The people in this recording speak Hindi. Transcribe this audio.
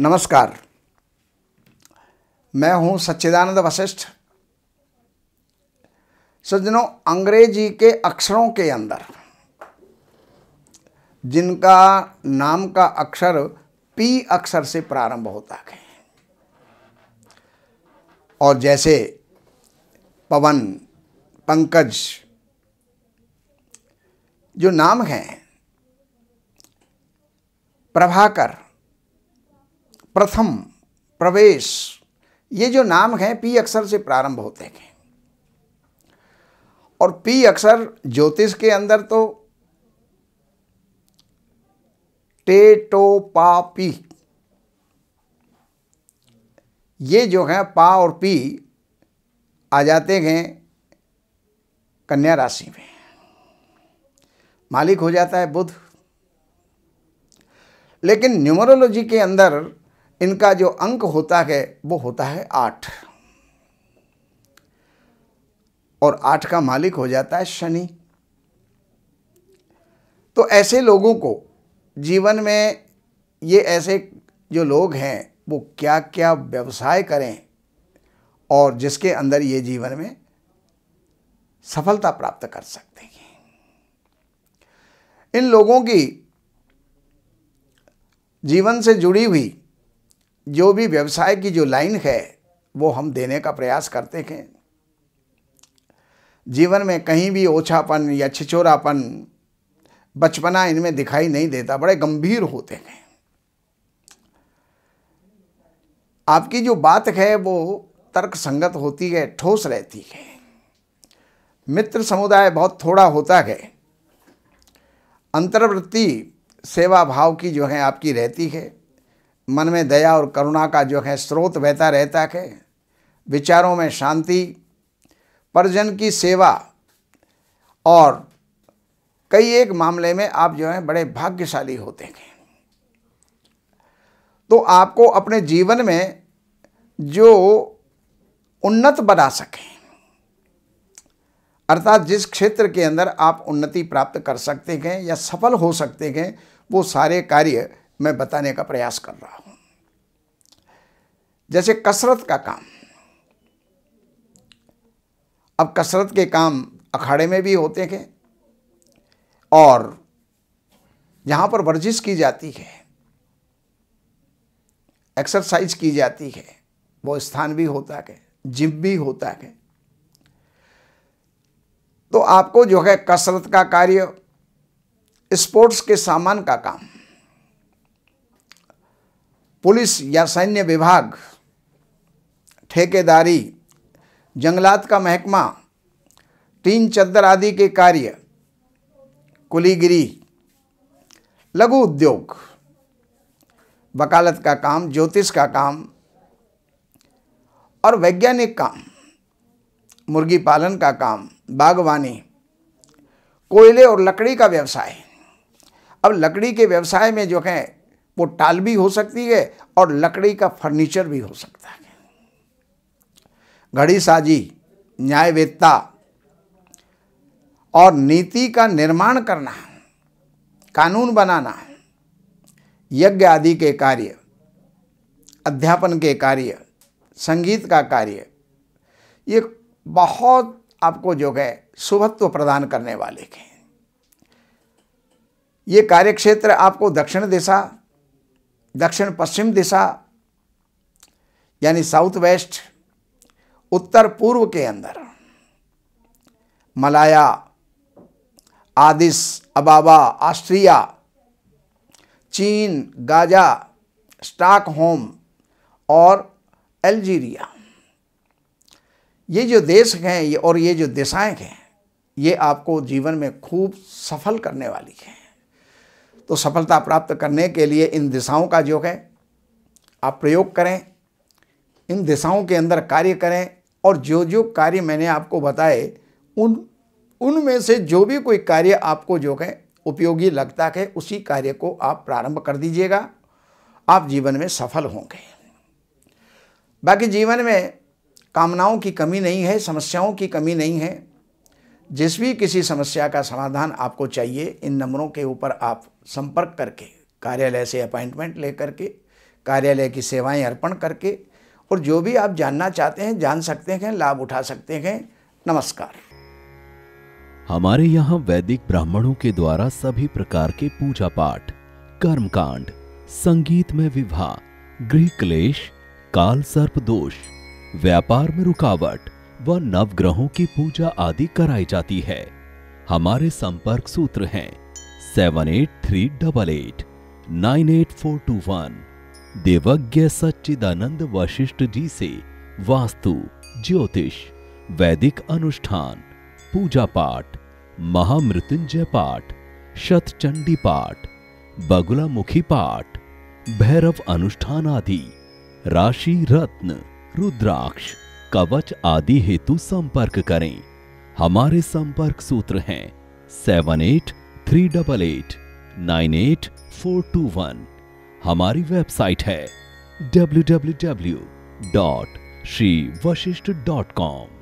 नमस्कार मैं हूं सच्चिदानंद वशिष्ठ सज्जनों अंग्रेजी के अक्षरों के अंदर जिनका नाम का अक्षर पी अक्षर से प्रारंभ होता है और जैसे पवन पंकज जो नाम हैं प्रभाकर प्रथम प्रवेश ये जो नाम हैं पी अक्षर से प्रारंभ होते हैं और पी अक्षर ज्योतिष के अंदर तो टे टो पा पी ये जो है पा और पी आ जाते हैं कन्या राशि में मालिक हो जाता है बुध लेकिन न्यूमरोलॉजी के अंदर इनका जो अंक होता है वो होता है आठ और आठ का मालिक हो जाता है शनि तो ऐसे लोगों को जीवन में ये ऐसे जो लोग हैं वो क्या क्या व्यवसाय करें और जिसके अंदर ये जीवन में सफलता प्राप्त कर सकते हैं इन लोगों की जीवन से जुड़ी हुई जो भी व्यवसाय की जो लाइन है वो हम देने का प्रयास करते हैं जीवन में कहीं भी ओछापन या छिछोरापन बचपना इनमें दिखाई नहीं देता बड़े गंभीर होते हैं आपकी जो बात है वो तर्क संगत होती है ठोस रहती है मित्र समुदाय बहुत थोड़ा होता है अंतर्वृत्ति सेवा भाव की जो है आपकी रहती है मन में दया और करुणा का जो है स्रोत बहता रहता है विचारों में शांति परजन की सेवा और कई एक मामले में आप जो हैं बड़े भाग्यशाली होते हैं तो आपको अपने जीवन में जो उन्नत बना सकें अर्थात जिस क्षेत्र के अंदर आप उन्नति प्राप्त कर सकते हैं या सफल हो सकते हैं वो सारे कार्य मैं बताने का प्रयास कर रहा हूँ जैसे कसरत का काम अब कसरत के काम अखाड़े में भी होते हैं और जहां पर वर्जिश की जाती है एक्सरसाइज की जाती है वो स्थान भी होता है जिम भी होता है तो आपको जो है कसरत का कार्य स्पोर्ट्स के सामान का काम पुलिस या सैन्य विभाग ठेकेदारी जंगलात का महकमा टीन चद्दर आदि के कार्य कुलीगिरी लघु उद्योग वकालत का काम ज्योतिष का काम और वैज्ञानिक काम मुर्गी पालन का काम बागवानी कोयले और लकड़ी का व्यवसाय अब लकड़ी के व्यवसाय में जो है वो टाल भी हो सकती है और लकड़ी का फर्नीचर भी हो सकता है घड़ी साजी न्यायवेदता और नीति का निर्माण करना कानून बनाना यज्ञ आदि के कार्य अध्यापन के कार्य संगीत का कार्य ये बहुत आपको जो है शुभत्व प्रदान करने वाले के ये कार्यक्षेत्र आपको दक्षिण दिशा दक्षिण पश्चिम दिशा यानी साउथ वेस्ट उत्तर पूर्व के अंदर मलाया आदिस अबाबा ऑस्ट्रिया चीन गाजा स्टॉकहोम और अल्जीरिया ये जो देश हैं ये और ये जो दिशाएं हैं ये आपको जीवन में खूब सफल करने वाली हैं तो सफलता प्राप्त करने के लिए इन दिशाओं का जो है आप प्रयोग करें इन दिशाओं के अंदर कार्य करें और जो जो कार्य मैंने आपको बताए उन उनमें से जो भी कोई कार्य आपको जो है उपयोगी लगता है उसी कार्य को आप प्रारंभ कर दीजिएगा आप जीवन में सफल होंगे बाकी जीवन में कामनाओं की कमी नहीं है समस्याओं की कमी नहीं है जिस भी किसी समस्या का समाधान आपको चाहिए इन नंबरों के ऊपर आप संपर्क करके कार्यालय से अपॉइंटमेंट लेकर के कार्यालय की सेवाएं अर्पण करके और जो भी आप जानना चाहते हैं जान सकते हैं लाभ उठा सकते हैं नमस्कार हमारे यहाँ वैदिक ब्राह्मणों के द्वारा सभी प्रकार के पूजा पाठ कांड संगीत में विवाह गृह क्लेश काल सर्प दोष व्यापार में रुकावट व नवग्रहों की पूजा आदि कराई जाती है हमारे संपर्क सूत्र हैं seven eight three double eight nine eight four two one Devagya Sachchidanand Vashishth ji से वास्तु ज्योतिष वैदिक अनुष्ठान पूजा पाठ महामृत्युंजय पाठ शतचंडी पाठ बगुलामुखी पाठ भैरव अनुष्ठान आदि राशि रत्न रुद्राक्ष कवच आदि हेतु संपर्क करें हमारे संपर्क सूत्र हैं seven eight three double eight nine eight four two one हमारी वेबसाइट है W W W dot Shri Vashishth dot com